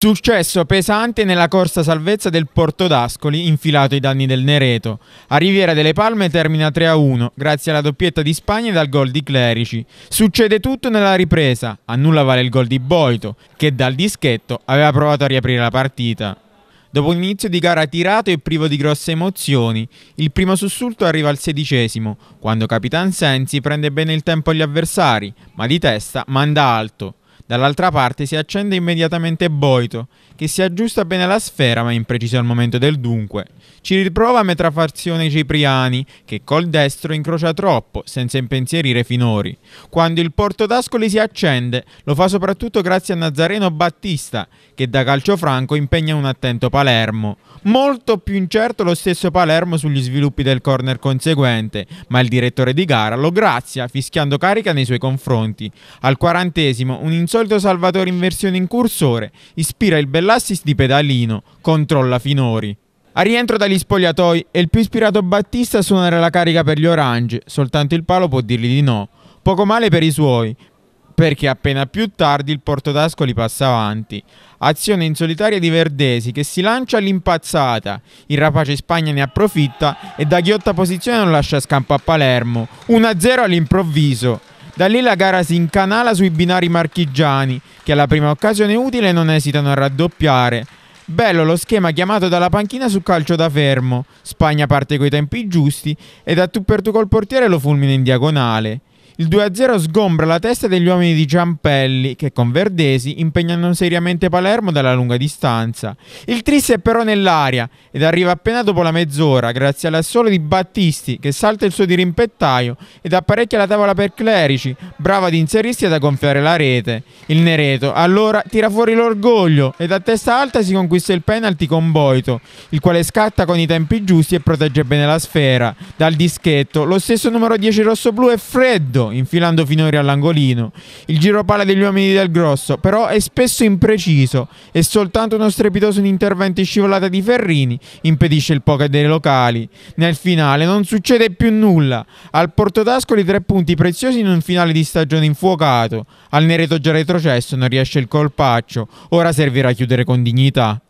Successo pesante nella corsa salvezza del Porto d'Ascoli, infilato ai danni del Nereto. A Riviera delle Palme termina 3-1, grazie alla doppietta di Spagna e dal gol di Clerici. Succede tutto nella ripresa, a nulla vale il gol di Boito, che dal dischetto aveva provato a riaprire la partita. Dopo un inizio di gara tirato e privo di grosse emozioni, il primo sussulto arriva al sedicesimo, quando Capitan Sensi prende bene il tempo agli avversari, ma di testa manda alto. Dall'altra parte si accende immediatamente Boito, che si aggiusta bene alla sfera ma impreciso al momento del dunque. Ci riprova a metra fazione Cipriani, che col destro incrocia troppo, senza impensierire finori. Quando il Porto d'Ascoli si accende, lo fa soprattutto grazie a Nazareno Battista, che da calcio franco impegna un attento Palermo. Molto più incerto lo stesso Palermo sugli sviluppi del corner conseguente, ma il direttore di gara lo grazia fischiando carica nei suoi confronti. Al quarantesimo, un insolito solito Salvatore in versione incursore, ispira il bell'assist di Pedalino, controlla Finori. A rientro dagli spogliatoi è il più ispirato Battista a suonare la carica per gli Orange, soltanto il palo può dirgli di no. Poco male per i suoi, perché appena più tardi il Portodascoli passa avanti. Azione in solitaria di Verdesi che si lancia all'impazzata. Il rapace Spagna ne approfitta e da ghiotta posizione non lascia scampo a Palermo. 1-0 all'improvviso. Da lì la gara si incanala sui binari marchigiani, che alla prima occasione utile non esitano a raddoppiare. Bello lo schema chiamato dalla panchina su calcio da fermo. Spagna parte coi tempi giusti e da tu per tu col portiere lo fulmina in diagonale. Il 2-0 sgombra la testa degli uomini di Giampelli, che con Verdesi impegnano seriamente Palermo dalla lunga distanza. Il triste è però nell'aria ed arriva appena dopo la mezz'ora, grazie all'assolo di Battisti, che salta il suo dirimpettaio ed apparecchia la tavola per Clerici, brava ad inserirsi e a gonfiare la rete. Il Nereto allora tira fuori l'orgoglio ed a testa alta si conquista il penalty con Boito, il quale scatta con i tempi giusti e protegge bene la sfera. Dal dischetto, lo stesso numero 10 rosso-blu è freddo infilando finori all'angolino. Il giro giropale degli uomini del grosso, però, è spesso impreciso e soltanto uno strepitoso intervento in scivolata di Ferrini impedisce il poker dei locali. Nel finale non succede più nulla. Al Portotascoli tre punti preziosi in un finale di stagione infuocato. Al Nereto già retrocesso non riesce il colpaccio, ora servirà a chiudere con dignità.